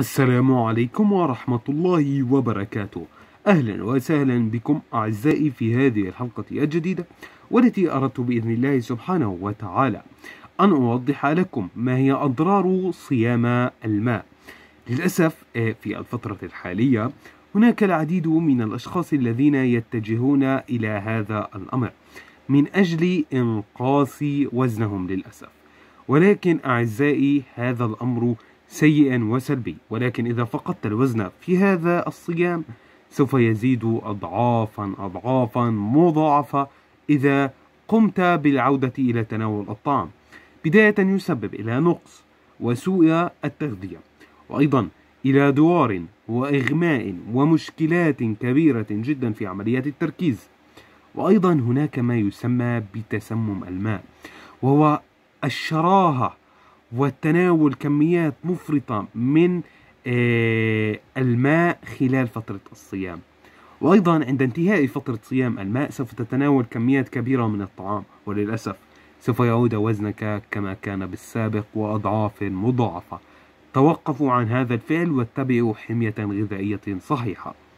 السلام عليكم ورحمة الله وبركاته أهلا وسهلا بكم أعزائي في هذه الحلقة الجديدة والتي أردت بإذن الله سبحانه وتعالى أن أوضح لكم ما هي أضرار صيام الماء للأسف آه، في الفترة الحالية هناك العديد من الأشخاص الذين يتجهون إلى هذا الأمر من أجل إنقاص وزنهم للأسف ولكن أعزائي هذا الأمر سيئا وسلبي ولكن إذا فقدت الوزن في هذا الصيام سوف يزيد أضعافا أضعافا مضاعفة إذا قمت بالعودة إلى تناول الطعام بداية يسبب إلى نقص وسوء التغذية وأيضا إلى دوار وإغماء ومشكلات كبيرة جدا في عمليات التركيز وأيضا هناك ما يسمى بتسمم الماء وهو الشراهة وتناول كميات مفرطة من آه، الماء خلال فترة الصيام وأيضا عند انتهاء فترة صيام الماء سوف تتناول كميات كبيرة من الطعام وللأسف سوف يعود وزنك كما كان بالسابق وأضعاف مضاعفة توقفوا عن هذا الفعل واتبعوا حمية غذائية صحيحة